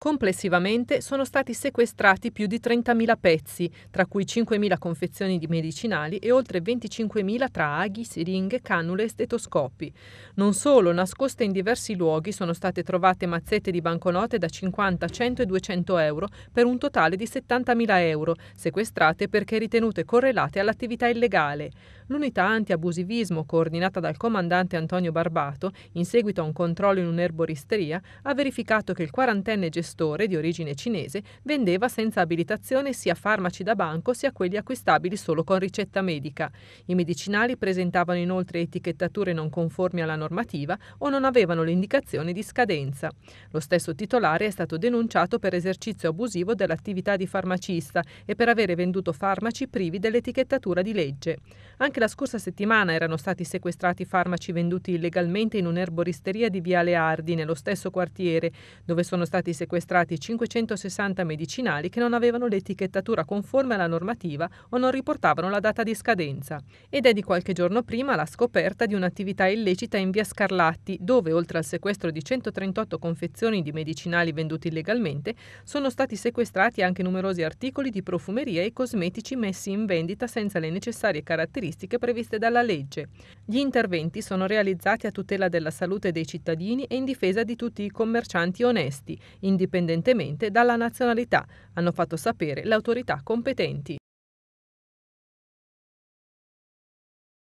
Complessivamente sono stati sequestrati più di 30.000 pezzi, tra cui 5.000 confezioni di medicinali e oltre 25.000 tra aghi, siringhe, cannule e stetoscopi. Non solo, nascoste in diversi luoghi sono state trovate mazzette di banconote da 50, 100 e 200 euro per un totale di 70.000 euro, sequestrate perché ritenute correlate all'attività illegale. L'unità antiabusivismo, coordinata dal comandante Antonio Barbato, in seguito a un controllo in un'erboristeria, ha verificato che il quarantenne gestore gestore di origine cinese vendeva senza abilitazione sia farmaci da banco sia quelli acquistabili solo con ricetta medica. I medicinali presentavano inoltre etichettature non conformi alla normativa o non avevano l'indicazione di scadenza. Lo stesso titolare è stato denunciato per esercizio abusivo dell'attività di farmacista e per avere venduto farmaci privi dell'etichettatura di legge. Anche la scorsa settimana erano stati sequestrati farmaci venduti illegalmente in un'erboristeria di Viale Ardi, nello stesso quartiere, dove sono stati sequestrati sequestrati 560 medicinali che non avevano l'etichettatura conforme alla normativa o non riportavano la data di scadenza. Ed è di qualche giorno prima la scoperta di un'attività illecita in via Scarlatti, dove oltre al sequestro di 138 confezioni di medicinali venduti illegalmente, sono stati sequestrati anche numerosi articoli di profumeria e cosmetici messi in vendita senza le necessarie caratteristiche previste dalla legge. Gli interventi sono realizzati a tutela della salute dei cittadini e in difesa di tutti i commercianti onesti, indipendentemente indipendentemente dalla nazionalità, hanno fatto sapere le autorità competenti.